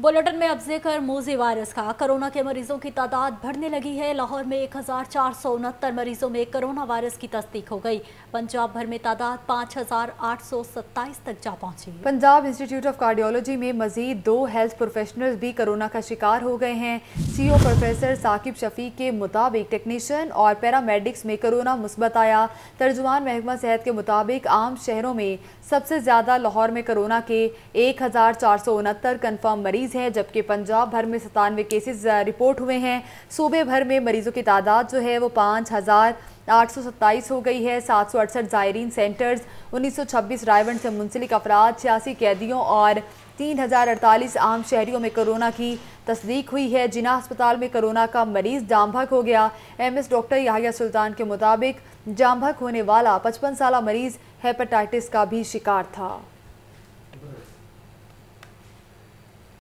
bulletin में अब जिक्र मोजी वायरस का कोरोना के मरीजों की तादाद बढ़ने लगी है लाहौर में एक मरीजों में कोरोना वायरस की तस्दीक हो गई पंजाब भर में तादाद 5,827 तक जा पहुंची पंजाब इंस्टीट्यूट ऑफ कार्डियोलॉजी में मजीद दो हेल्थ प्रोफेशनल्स भी कोरोना का शिकार हो गए हैं सीओ प्रोफेसर साकिब शफी के मुताबिक टेक्नीशियन और पैरामेडिक्स में कोरोना मुस्बत आया तर्जुमान महकमा सेहत के मुताबिक आम शहरों में सबसे ज़्यादा लाहौर में कोरोना के एक कन्फर्म मरीज मरीज हैं जबकि पंजाब भर में सतानवे केसेस रिपोर्ट हुए हैं सूबे भर में मरीजों की तादाद जो है वो पाँच हज़ार आठ सौ सत्ताईस हो गई है सात सौ अड़सठ ज़ायरीन सेंटर्स उन्नीस सौ छब्बीस रायवंड से मुंसलिक अफराद छियासी कैदियों और तीन हज़ार अड़तालीस आम शहरियों में कोरोना की तस्दीक हुई है जिना अस्पताल में कोरोना का मरीज जामभक हो गया एमएस डॉक्टर याहिया सुल्तान के मुताबिक जामभक होने वाला पचपन साल मरीज हेपेटाइटिस का भी शिकार था